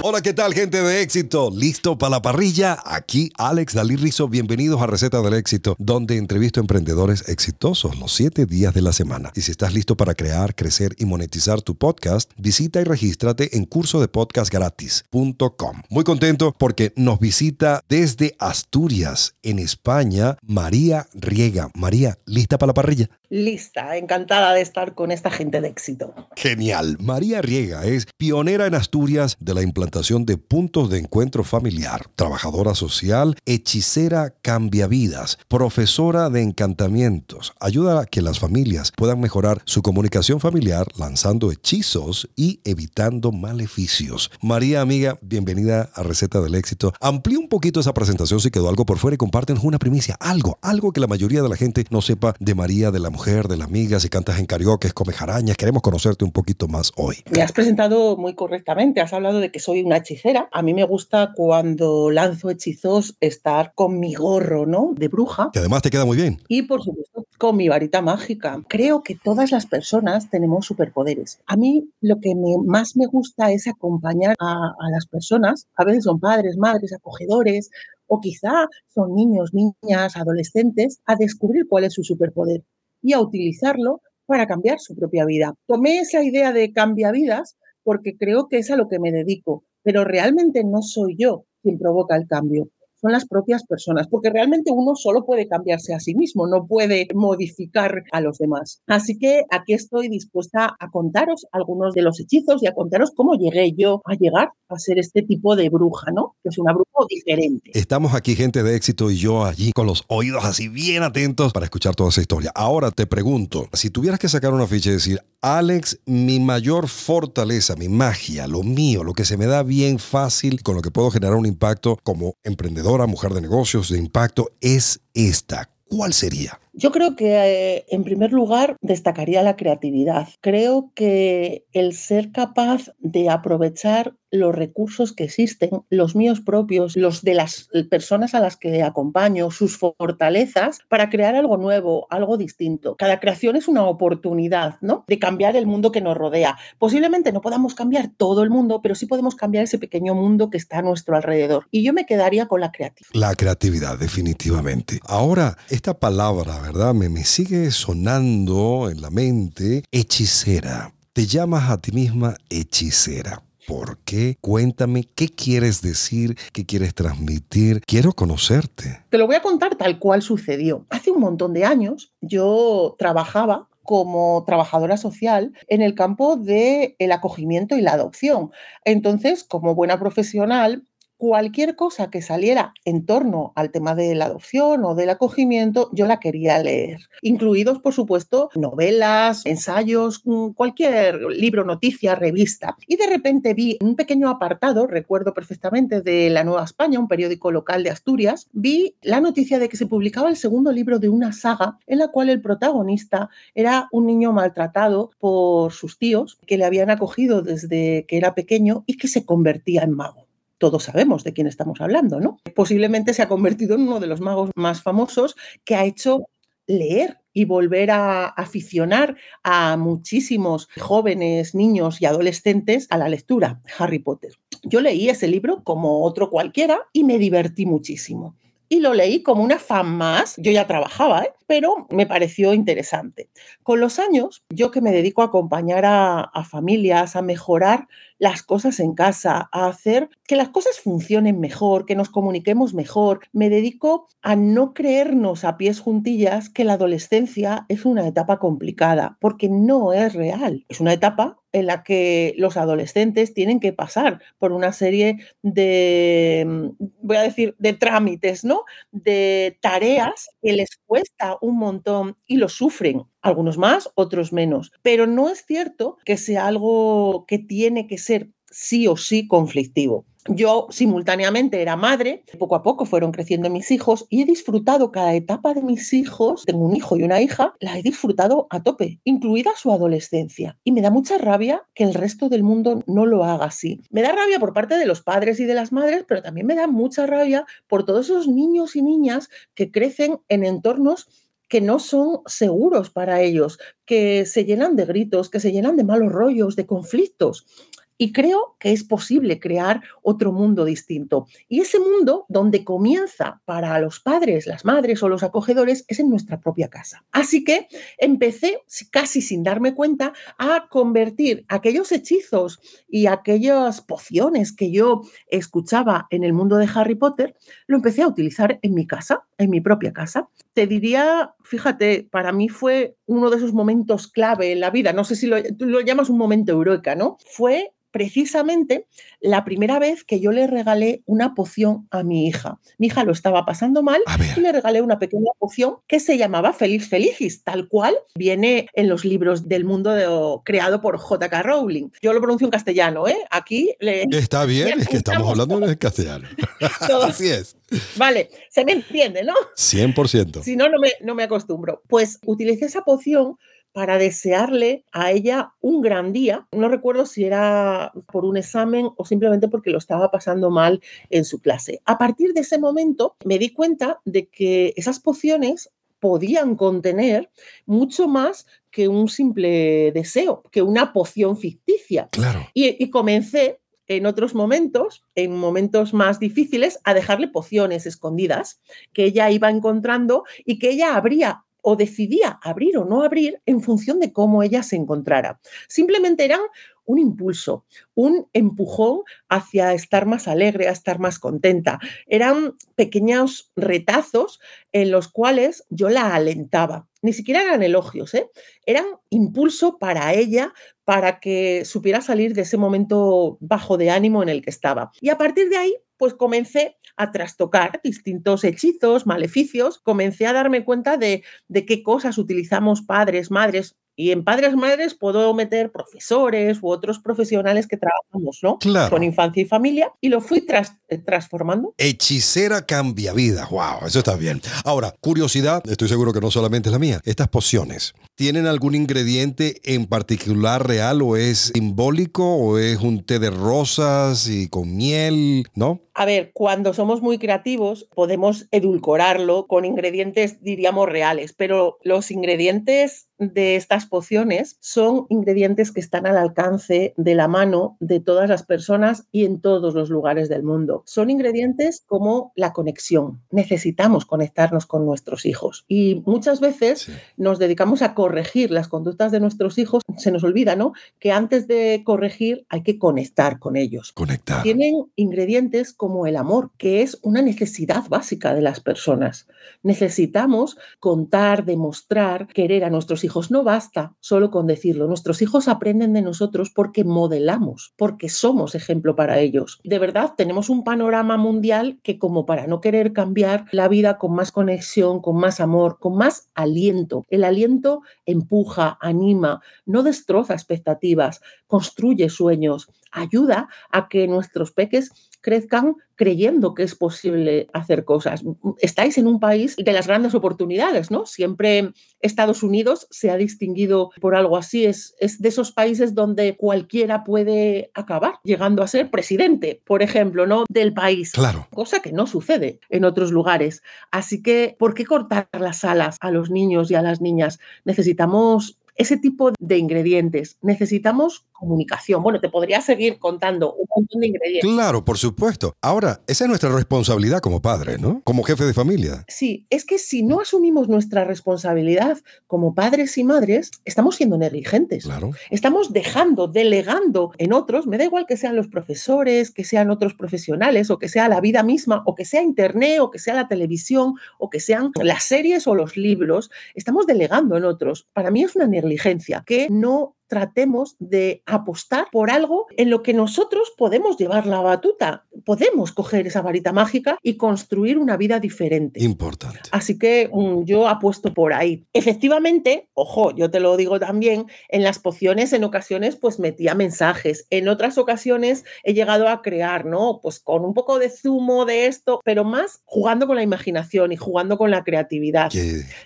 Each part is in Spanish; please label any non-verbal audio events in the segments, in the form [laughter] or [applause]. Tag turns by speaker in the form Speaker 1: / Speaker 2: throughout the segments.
Speaker 1: Hola, ¿qué tal, gente de éxito? ¿Listo para la parrilla? Aquí Alex Dalí Rizzo. Bienvenidos a Receta del Éxito, donde entrevisto a emprendedores exitosos los siete días de la semana. Y si estás listo para crear, crecer y monetizar tu podcast, visita y regístrate en curso de Muy contento porque nos visita desde Asturias, en España, María Riega. María, ¿lista para la parrilla?
Speaker 2: lista, encantada de estar con esta gente de éxito.
Speaker 1: Genial. María Riega es pionera en Asturias de la implantación de puntos de encuentro familiar, trabajadora social, hechicera cambia vidas, profesora de encantamientos. Ayuda a que las familias puedan mejorar su comunicación familiar lanzando hechizos y evitando maleficios. María, amiga, bienvenida a Receta del Éxito. Amplía un poquito esa presentación si quedó algo por fuera y comparten una primicia, algo, algo que la mayoría de la gente no sepa de María de la mujer, de la amiga, y cantas en carioques, comes jarañas, queremos conocerte un poquito más hoy.
Speaker 2: Me has presentado muy correctamente, has hablado de que soy una hechicera. A mí me gusta cuando lanzo hechizos estar con mi gorro, ¿no? De bruja.
Speaker 1: Que además te queda muy bien.
Speaker 2: Y por supuesto con mi varita mágica. Creo que todas las personas tenemos superpoderes. A mí lo que más me gusta es acompañar a las personas. A veces son padres, madres, acogedores, o quizá son niños, niñas, adolescentes, a descubrir cuál es su superpoder y a utilizarlo para cambiar su propia vida. Tomé esa idea de cambia vidas porque creo que es a lo que me dedico, pero realmente no soy yo quien provoca el cambio son las propias personas, porque realmente uno solo puede cambiarse a sí mismo, no puede modificar a los demás. Así que aquí estoy dispuesta a contaros algunos de los hechizos y a contaros cómo llegué yo a llegar a ser este tipo de bruja, ¿no? Que es una bruja diferente.
Speaker 1: Estamos aquí gente de éxito y yo allí con los oídos así bien atentos para escuchar toda esa historia. Ahora te pregunto, si tuvieras que sacar una ficha y decir, Alex, mi mayor fortaleza, mi magia, lo mío, lo que se me da bien fácil, con lo que puedo generar un impacto como emprendedor, mujer de negocios, de impacto, es esta. ¿Cuál sería?
Speaker 2: Yo creo que, eh, en primer lugar, destacaría la creatividad. Creo que el ser capaz de aprovechar los recursos que existen, los míos propios, los de las personas a las que acompaño, sus fortalezas, para crear algo nuevo, algo distinto. Cada creación es una oportunidad, ¿no? De cambiar el mundo que nos rodea. Posiblemente no podamos cambiar todo el mundo, pero sí podemos cambiar ese pequeño mundo que está a nuestro alrededor. Y yo me quedaría con la creatividad.
Speaker 1: La creatividad, definitivamente. Ahora, esta palabra verdad me, me sigue sonando en la mente hechicera. Te llamas a ti misma hechicera. ¿Por qué? Cuéntame qué quieres decir, qué quieres transmitir. Quiero conocerte.
Speaker 2: Te lo voy a contar tal cual sucedió. Hace un montón de años yo trabajaba como trabajadora social en el campo del el acogimiento y la adopción. Entonces, como buena profesional, cualquier cosa que saliera en torno al tema de la adopción o del acogimiento, yo la quería leer. Incluidos, por supuesto, novelas, ensayos, mm, cualquier libro, noticia, revista. Y de repente vi un pequeño apartado, recuerdo perfectamente, de La Nueva España, un periódico local de Asturias, vi la noticia de que se publicaba el segundo libro de una saga en la cual el protagonista era un niño maltratado por sus tíos que le habían acogido desde que era pequeño y que se convertía en mago todos sabemos de quién estamos hablando, ¿no? Posiblemente se ha convertido en uno de los magos más famosos que ha hecho leer y volver a aficionar a muchísimos jóvenes, niños y adolescentes a la lectura, Harry Potter. Yo leí ese libro como otro cualquiera y me divertí muchísimo y lo leí como una fan más. Yo ya trabajaba, ¿eh? pero me pareció interesante. Con los años, yo que me dedico a acompañar a familias, a mejorar las cosas en casa, a hacer que las cosas funcionen mejor, que nos comuniquemos mejor, me dedico a no creernos a pies juntillas que la adolescencia es una etapa complicada, porque no es real. Es una etapa en la que los adolescentes tienen que pasar por una serie de, mm, voy a decir, de trámites, ¿no? De tareas que les cuesta un montón y lo sufren, algunos más, otros menos. Pero no es cierto que sea algo que tiene que ser sí o sí conflictivo. Yo simultáneamente era madre, poco a poco fueron creciendo mis hijos y he disfrutado cada etapa de mis hijos, tengo un hijo y una hija, la he disfrutado a tope, incluida su adolescencia. Y me da mucha rabia que el resto del mundo no lo haga así. Me da rabia por parte de los padres y de las madres, pero también me da mucha rabia por todos esos niños y niñas que crecen en entornos que no son seguros para ellos, que se llenan de gritos, que se llenan de malos rollos, de conflictos. Y creo que es posible crear otro mundo distinto. Y ese mundo donde comienza para los padres, las madres o los acogedores es en nuestra propia casa. Así que empecé casi sin darme cuenta a convertir aquellos hechizos y aquellas pociones que yo escuchaba en el mundo de Harry Potter, lo empecé a utilizar en mi casa, en mi propia casa. Te diría, fíjate, para mí fue uno de esos momentos clave en la vida, no sé si lo, llamas un momento eureka, ¿no? Fue precisamente la primera vez que yo le regalé una poción a mi hija. Mi hija lo estaba pasando mal y le regalé una pequeña poción que se llamaba Feliz Felicis, tal cual viene en los libros del mundo creado por J.K. Rowling. Yo lo pronuncio en castellano, ¿eh? Aquí le... Está bien, es que estamos
Speaker 1: hablando en castellano. [laughs] Así es.
Speaker 2: Vale, se me entiende, ¿no?
Speaker 1: 100%.
Speaker 2: Si no, no me, acostumbro. Pues utilicé esa poción para desearle a ella un gran día. No recuerdo si era por un examen o simplemente porque lo estaba pasando mal en su clase. A partir de ese momento me di cuenta de que esas pociones podían contener mucho más que un simple deseo, que una poción ficticia. Claro. y comencé en otros momentos, en momentos más difíciles, a dejarle pociones escondidas que ella iba encontrando y que ella abría o decidía abrir o no abrir en función de cómo ella se encontrara. Simplemente eran un impulso, un empujón hacia estar más alegre, a estar más contenta. Eran pequeños retazos en los cuales yo la alentaba. Ni siquiera eran elogios, ¿eh? eran impulso para ella para que supiera salir de ese momento bajo de ánimo en el que estaba. Y a partir de ahí, pues comencé a trastocar distintos hechizos, maleficios, comencé a darme cuenta de, de qué cosas utilizamos padres, madres, y en padres madres puedo meter profesores u otros profesionales que trabajamos, ¿no? Claro. Con infancia y familia. Y lo fui eh, transformando.
Speaker 1: Hechicera cambia vida. Wow, eso está bien. Ahora, curiosidad, estoy seguro que no solamente es la mía. Estas pociones, ¿tienen algún ingrediente en particular real o es simbólico o es un té de rosas y con miel, ¿no?
Speaker 2: A ver, cuando somos muy creativos podemos edulcorarlo con ingredientes, diríamos, reales, pero los ingredientes de estas pociones son ingredientes que están al alcance de la mano de todas las personas y en todos los lugares del mundo. Son ingredientes como la conexión. Necesitamos conectarnos con nuestros hijos y muchas veces nos dedicamos a corregir las conductas de nuestros hijos. Se nos olvida, ¿no? Que antes de corregir hay que conectar con ellos. Tienen ingredientes como el amor, que es una necesidad básica de las personas. Necesitamos contar, demostrar, querer a nuestros hijos hijos. No basta solo con decirlo. Nuestros hijos aprenden de nosotros porque modelamos, porque somos ejemplo para ellos. De verdad, tenemos un panorama mundial que como para no querer cambiar la vida con más conexión, con más amor, con más aliento. El aliento empuja, anima, no destroza expectativas, construye sueños, ayuda a que nuestros peques crezcan creyendo que es posible hacer cosas. Estáis en un país de las grandes oportunidades, ¿no? Siempre Estados Unidos se ha distinguido por algo así. Es, es de esos países donde cualquiera puede acabar llegando a ser presidente, por ejemplo, ¿no? Del país. Claro. Cosa que no sucede en otros lugares. Así que, ¿por qué cortar las alas a los niños y a las niñas? Necesitamos ese tipo de ingredientes. Necesitamos comunicación. Bueno, te podría seguir contando un montón de ingredientes. Claro,
Speaker 1: por supuesto. Ahora, esa es nuestra responsabilidad como padre, ¿no? Como jefe de familia.
Speaker 2: Sí, es que si no asumimos nuestra responsabilidad como padres y madres, estamos siendo negligentes. Claro. Estamos dejando, delegando en otros, me da igual que sean los profesores, que sean otros profesionales, o que sea la vida misma, o que sea Internet, o que sea la televisión, o que sean las series o los libros, estamos delegando en otros. Para mí es una negligencia que no tratemos de apostar por algo en lo que nosotros podemos llevar la batuta, podemos coger esa varita mágica y construir una vida diferente. Importante. Así que mm, yo apuesto por ahí. Efectivamente, ojo, yo te lo digo también, en las pociones en ocasiones pues metía mensajes, en otras ocasiones he llegado a crear, ¿no? Pues con un poco de zumo de esto, pero más jugando con la imaginación y jugando con la creatividad.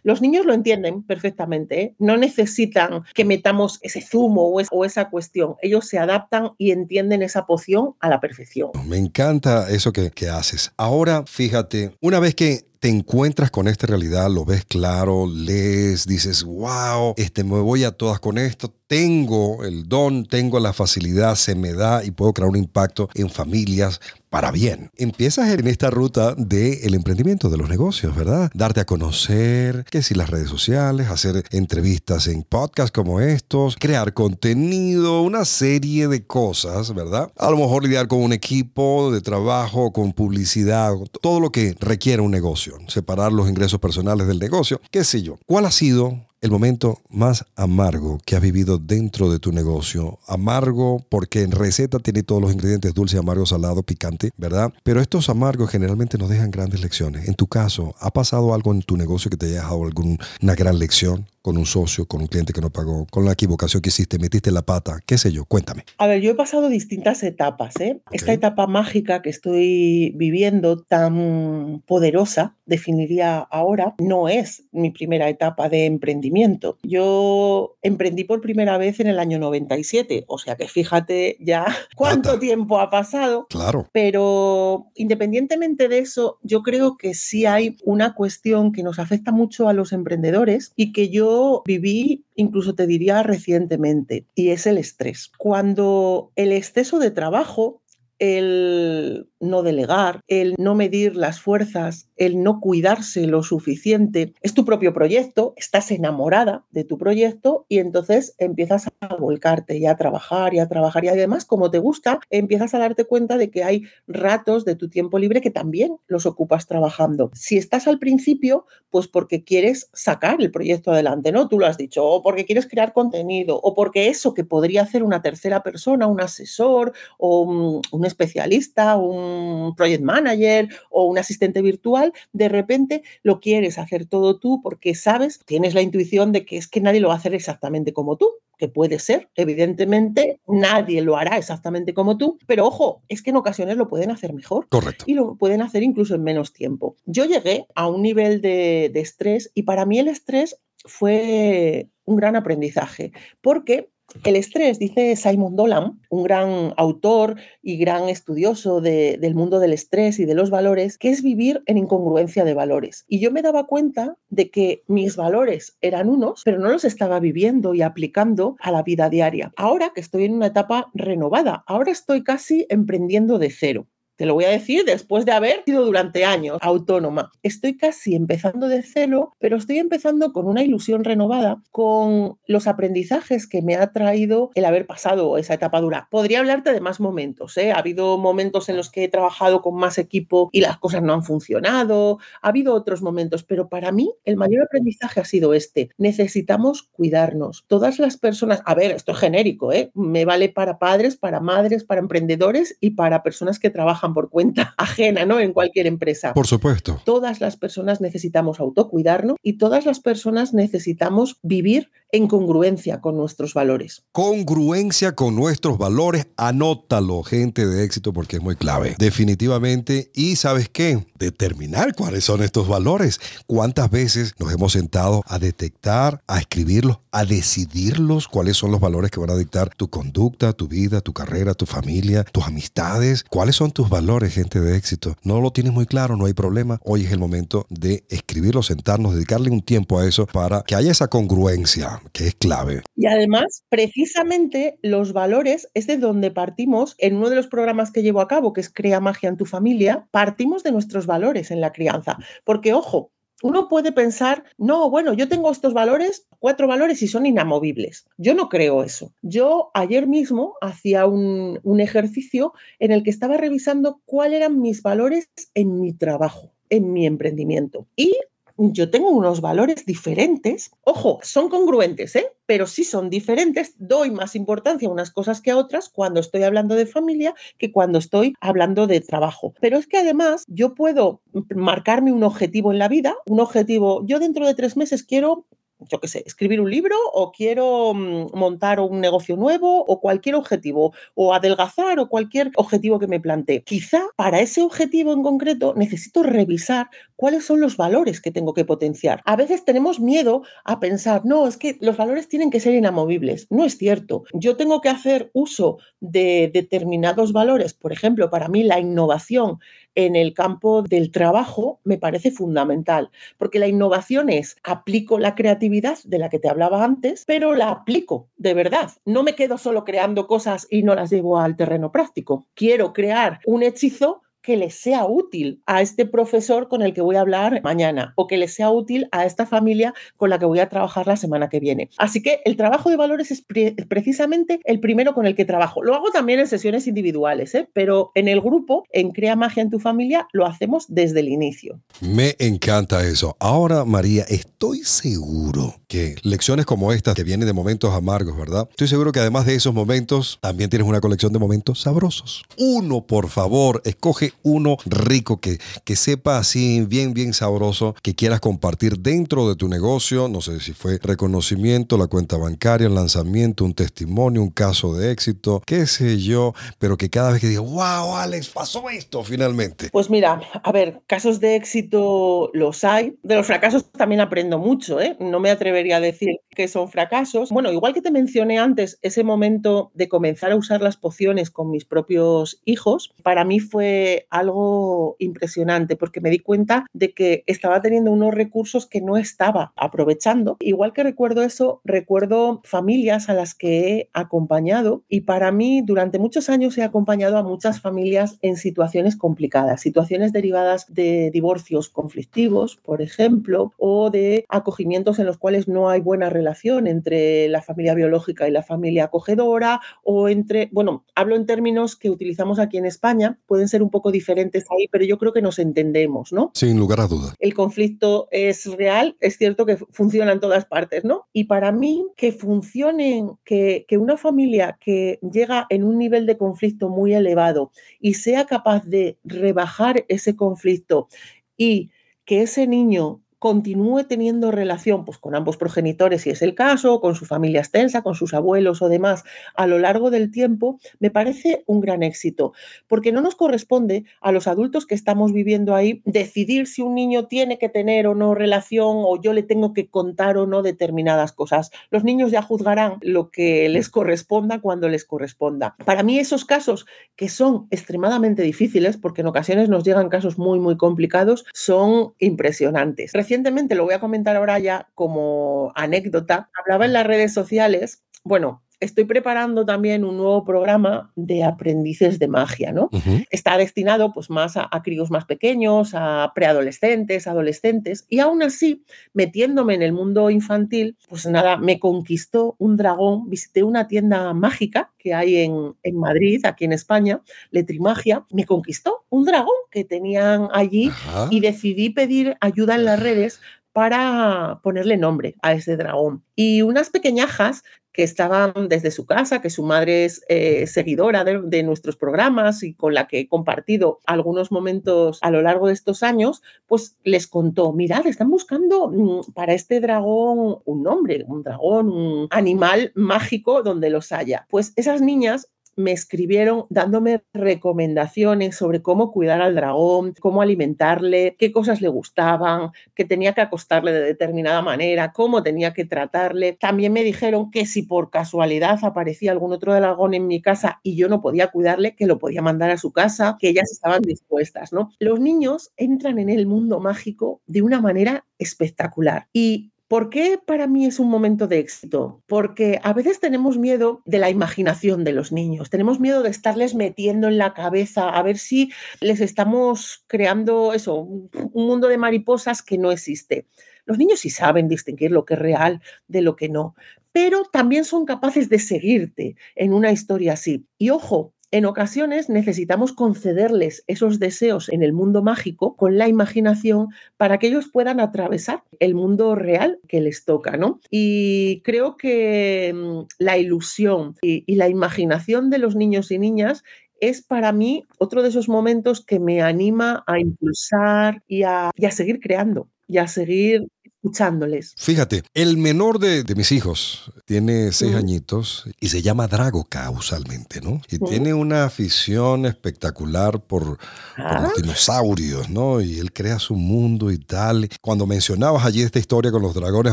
Speaker 2: Los niños lo entienden perfectamente, ¿eh? no necesitan que metamos ese o, esa cuestión. Ellos se adaptan y entienden esa poción a la perfección.
Speaker 1: Me encanta eso que, haces. Ahora, fíjate, una vez que te encuentras con esta realidad, lo ves claro, lees, dices, wow, este, me voy a todas con esto, tengo el don, tengo la facilidad, se me da y puedo crear un impacto en familias, para bien. Empiezas en esta ruta del emprendimiento, de los negocios, ¿verdad? Darte a conocer, que si las redes sociales, hacer entrevistas en podcasts como estos, crear contenido, una serie de cosas, ¿verdad? A lo mejor lidiar con un equipo de trabajo, con publicidad, todo lo que requiere un negocio, separar los ingresos personales del negocio, qué sé yo. ¿Cuál ha sido el momento más amargo que has vivido dentro de tu negocio. Amargo porque en receta tiene todos los ingredientes dulce, amargo, salado, picante, ¿verdad? Pero estos amargos generalmente nos dejan grandes lecciones. En tu caso, ¿ha pasado algo en tu negocio que te haya dejado alguna gran lección? con un socio, con un cliente que no pagó, con la equivocación que hiciste, metiste la pata, qué sé yo, cuéntame.
Speaker 2: A ver, yo he pasado distintas etapas. ¿eh? Esta etapa mágica que estoy viviendo tan poderosa, definiría ahora, no es mi primera etapa de emprendimiento. Yo emprendí por primera vez en el año 97, o sea que fíjate ya [laughs] cuánto tiempo ha pasado. Claro. Pero independientemente de eso, yo creo que sí hay una cuestión que nos afecta mucho a los emprendedores y que yo viví, incluso te diría recientemente, y es el estrés. Cuando el exceso de trabajo, el no delegar, el no medir las fuerzas, el no cuidarse lo suficiente. Es tu propio proyecto, estás enamorada de tu proyecto y entonces empiezas a volcarte y a trabajar y a trabajar y además como te gusta, empiezas a darte cuenta de que hay ratos de tu tiempo libre que también los ocupas trabajando. Si estás al principio, pues porque quieres sacar el proyecto adelante, ¿no? Tú lo has dicho, o porque quieres crear contenido, o porque eso que podría hacer una tercera persona, un asesor o un, un especialista, un un project manager o un asistente virtual, de repente lo quieres hacer todo tú porque sabes, tienes la intuición de que es que nadie lo va a hacer exactamente como tú que puede ser, evidentemente nadie lo hará exactamente como tú, pero ojo, es que en ocasiones lo pueden hacer mejor. Y lo pueden hacer incluso en menos tiempo. Yo llegué a un nivel de, de estrés y para mí el estrés fue un gran aprendizaje, porque el estrés, dice Simon Dolan, un gran autor y gran estudioso del mundo del estrés y de los valores, que es vivir en incongruencia de valores. Y yo me daba cuenta de que mis valores eran unos, pero no los estaba viviendo y aplicando a la vida diaria. Ahora que estoy en una etapa renovada, ahora estoy casi emprendiendo de cero. Te lo voy a decir después de haber sido durante años autónoma. Estoy casi empezando de cero, pero estoy empezando con una ilusión renovada, con los aprendizajes que me ha traído el haber pasado esa etapa dura. Podría hablarte de más momentos. ¿eh? Ha habido momentos en los que he trabajado con más equipo y las cosas no han funcionado. Ha habido otros momentos, pero para mí el mayor aprendizaje ha sido este. Necesitamos cuidarnos. Todas las personas, a ver, esto es genérico, ¿eh? me vale para padres, para madres, para emprendedores y para personas que trabajan por cuenta [laughs] ajena, ¿no? En cualquier empresa. Por supuesto. Todas las personas necesitamos autocuidarnos y todas las personas necesitamos vivir en congruencia con nuestros valores.
Speaker 1: Congruencia con nuestros valores, anótalo, gente de éxito, porque es muy clave. Definitivamente, y sabes qué, determinar cuáles son estos valores. ¿Cuántas veces nos hemos sentado a detectar, a escribirlos, a decidirlos cuáles son los valores que van a dictar tu conducta, tu vida, tu carrera, tu familia, tus amistades? ¿Cuáles son tus valores, gente de éxito. No lo tienes muy claro, no hay problema. Hoy es el momento de escribirlo, sentarnos, dedicarle un tiempo a eso para que haya esa congruencia, que es clave.
Speaker 2: Y además, precisamente los valores es de donde partimos en uno de los programas que llevo a cabo, que es Crea magia en tu familia, partimos de nuestros valores en la crianza. Porque, ojo, uno puede pensar, no, bueno, yo tengo estos valores, cuatro valores y son inamovibles. Yo no creo eso. Yo ayer mismo hacía un, ejercicio en el que estaba revisando cuáles eran mis valores en mi trabajo en mi emprendimiento. Y yo tengo unos valores diferentes. Ojo, son congruentes, ¿eh? pero sí son diferentes. Doy más importancia a unas cosas que a otras cuando estoy hablando de familia que cuando estoy hablando de trabajo. Pero es que además yo puedo marcarme un objetivo en la vida, un objetivo, yo dentro de tres meses quiero yo qué sé, escribir un libro o quiero mm, montar un negocio nuevo o cualquier objetivo o adelgazar o cualquier objetivo que me plantee. Quizá para ese objetivo en concreto necesito revisar cuáles son los valores que tengo que potenciar. A veces tenemos miedo a pensar, no, es que los valores tienen que ser inamovibles. No es cierto. Yo tengo que hacer uso de determinados valores. Por ejemplo, para mí la innovación en el campo del trabajo me parece fundamental, porque la innovación es aplico la creatividad de la que te hablaba antes, pero la aplico de verdad. No me quedo solo creando cosas y no las llevo al terreno práctico. Quiero crear un hechizo que le sea útil a este profesor con el que voy a hablar mañana o que le sea útil a esta familia con la que voy a trabajar la semana que viene. Así que el trabajo de valores es precisamente el primero con el que trabajo. Lo hago también en sesiones individuales, ¿eh? pero en el grupo, en Crea Magia en tu familia, lo hacemos desde el inicio.
Speaker 1: Me encanta eso. Ahora, María, estoy seguro que lecciones como estas que vienen de momentos amargos, ¿verdad? Estoy seguro que además de esos momentos, también tienes una colección de momentos sabrosos. Uno, por favor, escoge uno rico que, que sepa así bien, bien sabroso, que quieras compartir dentro de tu negocio, no sé si fue reconocimiento, la cuenta bancaria, el lanzamiento, un testimonio, un caso de éxito, qué sé yo, pero que cada vez que diga, wow, Alex, pasó esto finalmente.
Speaker 2: Pues mira, a ver, casos de éxito los hay, de los fracasos también aprendo mucho, ¿eh? No me atrevería decir que son fracasos. Bueno, igual que te mencioné antes, ese momento de comenzar a usar las pociones con mis propios hijos, para mí fue algo impresionante porque me di cuenta de que estaba teniendo unos recursos que no estaba aprovechando. Igual que recuerdo eso, recuerdo familias a las que he acompañado y para mí durante muchos años he acompañado a muchas familias en situaciones complicadas, situaciones derivadas de divorcios conflictivos, por ejemplo, o de acogimientos en los cuales no hay buena relación entre la familia biológica y la familia acogedora o entre, bueno, hablo en términos que utilizamos aquí en España, pueden ser un poco diferentes ahí, pero yo creo que nos entendemos, ¿no?
Speaker 1: Sin lugar a dudas.
Speaker 2: El conflicto es real, es cierto que funciona en todas partes, ¿no? Y para mí, que funcionen, que, que una familia que llega en un nivel de conflicto muy elevado y sea capaz de rebajar ese conflicto y que ese niño continúe teniendo relación pues, con ambos progenitores, si es el caso, con su familia extensa, con sus abuelos o demás, a lo largo del tiempo, me parece un gran éxito, porque no nos corresponde a los adultos que estamos viviendo ahí decidir si un niño tiene que tener o no relación o yo le tengo que contar o no determinadas cosas. Los niños ya juzgarán lo que les corresponda cuando les corresponda. Para mí esos casos que son extremadamente difíciles, porque en ocasiones nos llegan casos muy, muy complicados, son impresionantes recientemente, lo voy a comentar ahora ya como anécdota, hablaba en las redes sociales, bueno, estoy preparando también un nuevo programa de aprendices de magia, ¿no? Está destinado pues más a, críos más pequeños, a preadolescentes, adolescentes, y aún así, metiéndome en el mundo infantil, pues nada, me conquistó un dragón, visité una tienda mágica que hay en, Madrid, aquí en España, Letrimagia, me conquistó un dragón que tenían allí y decidí pedir ayuda en las redes para ponerle nombre a ese dragón. Y unas pequeñajas que estaban desde su casa, que su madre es eh, seguidora de, de, nuestros programas y con la que he compartido algunos momentos a lo largo de estos años, pues les contó, mirad, están buscando mm, para este dragón un nombre, un dragón, un animal mágico donde los haya. Pues esas niñas me escribieron dándome recomendaciones sobre cómo cuidar al dragón, cómo alimentarle, qué cosas le gustaban, que tenía que acostarle de determinada manera, cómo tenía que tratarle. También me dijeron que si por casualidad aparecía algún otro dragón en mi casa y yo no podía cuidarle, que lo podía mandar a su casa, que ellas estaban dispuestas, ¿no? Los niños entran en el mundo mágico de una manera espectacular y ¿Por qué para mí es un momento de éxito? Porque a veces tenemos miedo de la imaginación de los niños, tenemos miedo de estarles metiendo en la cabeza, a ver si les estamos creando eso, un mundo de mariposas que no existe. Los niños sí saben distinguir lo que es real de lo que no, pero también son capaces de seguirte en una historia así. Y ojo, en ocasiones necesitamos concederles esos deseos en el mundo mágico con la imaginación para que ellos puedan atravesar el mundo real que les toca, ¿no? Y creo que mm, la ilusión y, la imaginación de los niños y niñas es para mí otro de esos momentos que me anima a impulsar y a, y a seguir creando y a seguir escuchándoles.
Speaker 1: Fíjate, el menor de, mis hijos tiene seis añitos y se llama Drago causalmente, ¿no? Y tiene una afición espectacular por, los ah. dinosaurios, ¿no? Y él crea su mundo y tal. Cuando mencionabas allí esta historia con los dragones,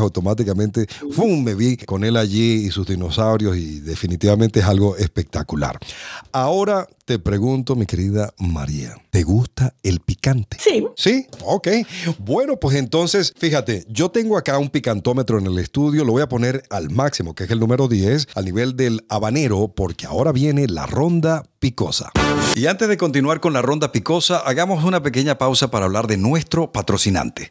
Speaker 1: automáticamente, ¡fum! Me vi con él allí y sus dinosaurios y definitivamente es algo espectacular. Ahora te pregunto, mi querida María, ¿te gusta el picante? Sí. Sí, ok. Bueno, pues entonces, fíjate, yo tengo acá un picantómetro en el estudio, lo voy a poner al máximo, que es el número 10, al nivel del habanero, porque ahora viene la ronda picosa. Y antes de continuar con la ronda picosa, hagamos una pequeña pausa para hablar de nuestro patrocinante.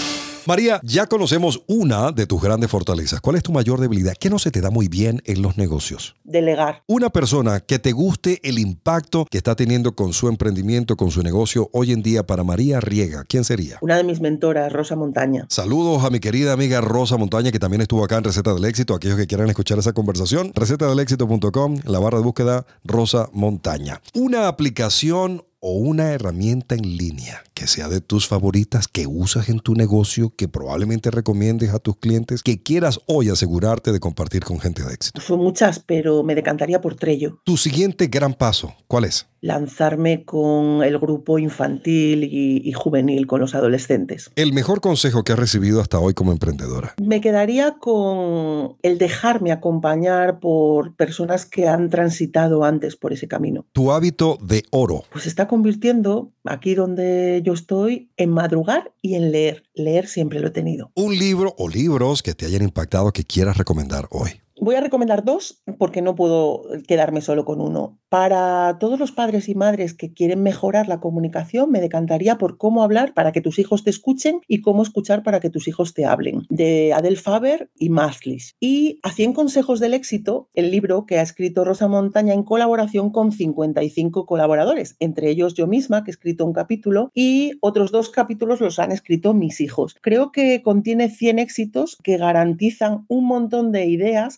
Speaker 1: María, ya conocemos una de tus grandes fortalezas. ¿Cuál es tu mayor debilidad? ¿Qué no se te da muy bien en los negocios? Delegar. Una persona que te guste el impacto que está teniendo con su emprendimiento, con su negocio hoy en día para María Riega, ¿quién sería? Una
Speaker 2: de mis mentoras, Rosa Montaña.
Speaker 1: Saludos a mi querida amiga Rosa Montaña, que también estuvo acá en Receta del Éxito. Aquellos que quieran escuchar esa conversación, recetadelexito.com, la barra de búsqueda Rosa Montaña. Una aplicación o una herramienta en línea que sea de tus favoritas, que usas en tu negocio, que probablemente recomiendes a tus clientes, que quieras hoy asegurarte de compartir con gente de éxito?
Speaker 2: Fue muchas, pero me decantaría por Trello.
Speaker 1: Tu siguiente gran paso, ¿cuál es?
Speaker 2: lanzarme con el grupo infantil y, juvenil, con los adolescentes.
Speaker 1: ¿El mejor consejo que has recibido hasta hoy como emprendedora?
Speaker 2: Me quedaría con el dejarme acompañar por personas que han transitado antes por ese camino.
Speaker 1: ¿Tu hábito de oro?
Speaker 2: Pues está convirtiendo aquí donde yo estoy en madrugar y en leer. Leer siempre lo he tenido.
Speaker 1: ¿Un libro o libros que te hayan impactado que quieras recomendar hoy?
Speaker 2: voy a recomendar dos porque no puedo eh, quedarme solo con uno. Para todos los padres y madres que quieren mejorar la comunicación, me decantaría por cómo hablar para que tus hijos te escuchen y cómo escuchar para que tus hijos te hablen, de Adel Faber y Maslis. Y a 100 consejos del éxito, el libro que ha escrito Rosa Montaña en colaboración con 55 colaboradores, entre ellos yo misma, que he escrito un capítulo, y otros dos capítulos los han escrito mis hijos. Creo que contiene 100 éxitos que garantizan un montón de ideas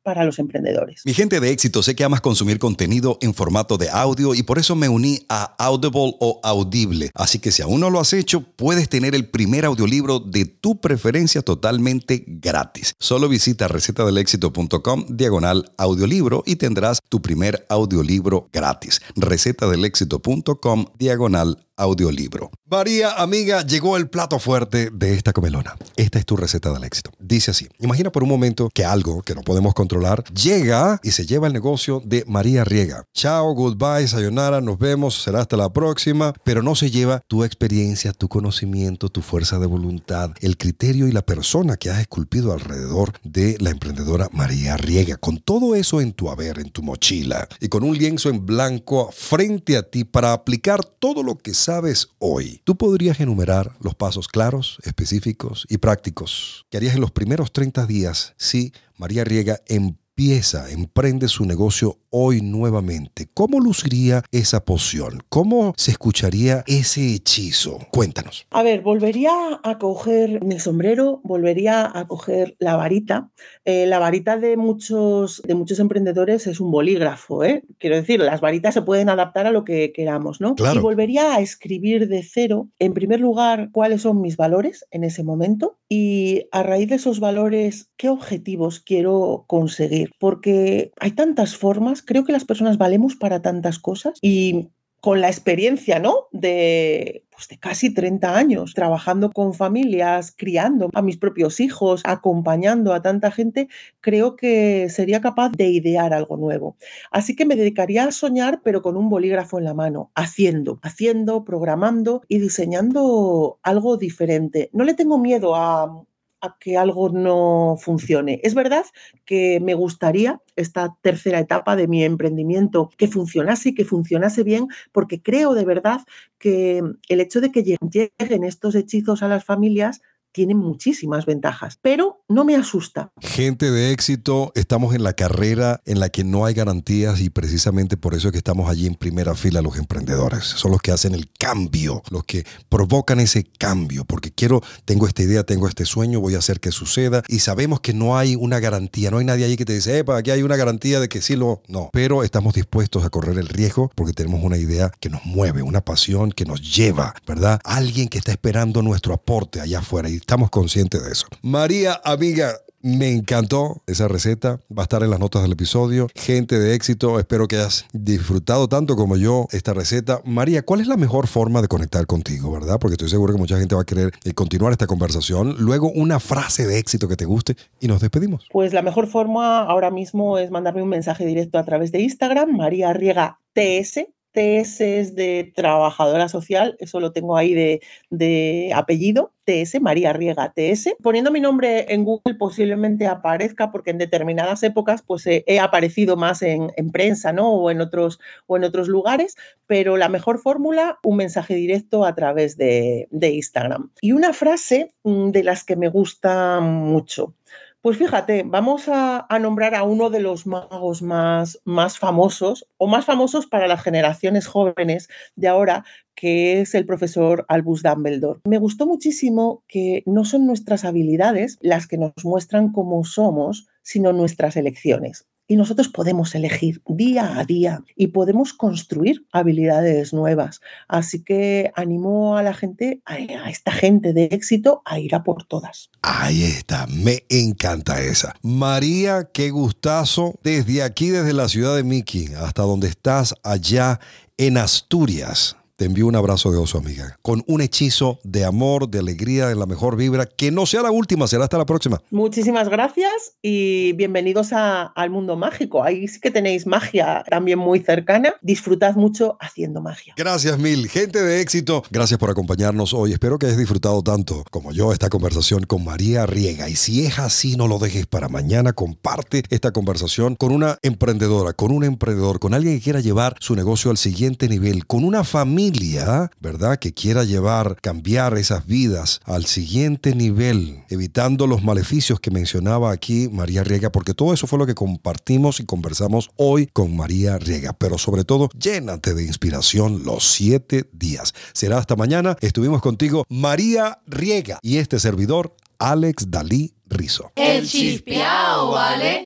Speaker 2: para los emprendedores.
Speaker 1: Mi gente de éxito, sé que amas consumir contenido en formato de audio y por eso me uní a Audible o Audible. Así que si aún no lo has hecho, puedes tener el primer audiolibro de tu preferencia totalmente gratis. Solo visita recetadelexito.com diagonal audiolibro y tendrás tu primer audiolibro gratis. recetadelexito.com diagonal audiolibro. María, amiga, llegó el plato fuerte de esta comelona. Esta es tu receta del éxito. Dice así, imagina por un momento que algo que no podemos controlar llega y se lleva el negocio de María Riega. Chao, goodbye, sayonara, nos vemos, será hasta la próxima, pero no se lleva tu experiencia, tu conocimiento, tu fuerza de voluntad, el criterio y la persona que has esculpido alrededor de la emprendedora María Riega. Con todo eso en tu haber, en tu mochila y con un lienzo en blanco frente a ti para aplicar todo lo que sabes hoy, tú podrías enumerar los pasos claros, específicos y prácticos que harías en los primeros 30 días si María Riega en empieza, emprende su negocio hoy nuevamente, ¿cómo luciría esa poción? ¿Cómo se escucharía ese hechizo? Cuéntanos.
Speaker 2: A ver, volvería a coger mi sombrero, volvería a coger la varita. Eh, la varita de muchos, de muchos emprendedores es un bolígrafo, ¿eh? Quiero decir, las varitas se pueden adaptar a lo que queramos, ¿no? Y volvería a escribir de cero, en primer lugar, cuáles son mis valores en ese momento y a raíz de esos valores, qué objetivos quiero conseguir eh, porque hay tantas formas, creo que las personas valemos para tantas cosas y con la experiencia, ¿no? De, pues, de casi 30 años trabajando con familias, criando a mis propios hijos, acompañando a tanta gente, creo que sería capaz de idear algo nuevo. Así que me dedicaría a soñar, pero con un bolígrafo en la mano, haciendo, haciendo, programando y diseñando algo diferente. No le tengo miedo a, a que algo no funcione. Es verdad que me gustaría esta tercera etapa de mi emprendimiento que funcionase y que funcionase bien, porque creo de verdad que el hecho de que lleguen estos hechizos a las familias tiene muchísimas ventajas, pero no me asusta.
Speaker 1: Gente de éxito, estamos en la carrera en la que no hay garantías y precisamente por eso es que estamos allí en primera fila los emprendedores. Son los que hacen el cambio, los que provocan ese cambio, porque quiero, tengo esta idea, tengo este sueño, voy a hacer que suceda y sabemos que no hay una garantía, no hay nadie allí que te dice, para aquí hay una garantía de que sí lo, no, pero estamos dispuestos a correr el riesgo porque tenemos una idea que nos mueve, una pasión que nos lleva, ¿verdad? Alguien que está esperando nuestro aporte allá afuera y estamos conscientes de eso. María, amiga, me encantó esa receta. Va a estar en las notas del episodio. Gente de éxito, espero que hayas disfrutado tanto como yo esta receta. María, ¿cuál es la mejor forma de conectar contigo, verdad? Porque estoy seguro que mucha gente va a querer eh, continuar esta conversación. Luego, una frase de éxito que te guste y nos despedimos.
Speaker 2: Pues la mejor forma ahora mismo es mandarme un mensaje directo a través de Instagram, María Riega TS, TS de trabajadora social, eso lo tengo ahí de, apellido, TS, María Riega TS. Poniendo mi nombre en Google posiblemente aparezca porque en determinadas épocas pues eh, he aparecido más en, prensa ¿no? o, en otros, o en otros lugares, pero la mejor fórmula, un mensaje directo a través de, de Instagram. Y una frase mm, de las que me gusta mucho. Pues fíjate, vamos a, nombrar a uno de los magos más, más famosos, o más famosos para las generaciones jóvenes de ahora, que es el profesor Albus Dumbledore. Me gustó muchísimo que no son nuestras habilidades las que nos muestran cómo somos, sino nuestras elecciones. Y nosotros podemos elegir día a día y podemos construir habilidades nuevas. Así que animo a la gente, a, esta gente de éxito, a ir a por todas.
Speaker 1: Ahí está, me encanta esa. María, qué gustazo. Desde aquí, desde la ciudad de Miki, hasta donde estás allá en Asturias te envío un abrazo de oso, amiga, con un hechizo de amor, de alegría, de la mejor vibra, que no sea la última, será hasta la próxima.
Speaker 2: Muchísimas gracias y bienvenidos al mundo mágico. Ahí sí que tenéis magia también muy cercana. Disfrutad mucho haciendo magia.
Speaker 1: Gracias mil, gente de éxito. Gracias por acompañarnos hoy. Espero que hayas disfrutado tanto como yo esta conversación con María Riega. Y si es así, no lo dejes para mañana. Comparte esta conversación con una emprendedora, con un emprendedor, con alguien que quiera llevar su negocio al siguiente nivel, con una familia ¿verdad? Que quiera llevar, cambiar esas vidas al siguiente nivel, evitando los maleficios que mencionaba aquí María Riega, porque todo eso fue lo que compartimos y conversamos hoy con María Riega. Pero sobre todo, llénate de inspiración los siete días. Será hasta mañana. Estuvimos contigo María Riega y este servidor, Alex Dalí Rizo. El ¿vale?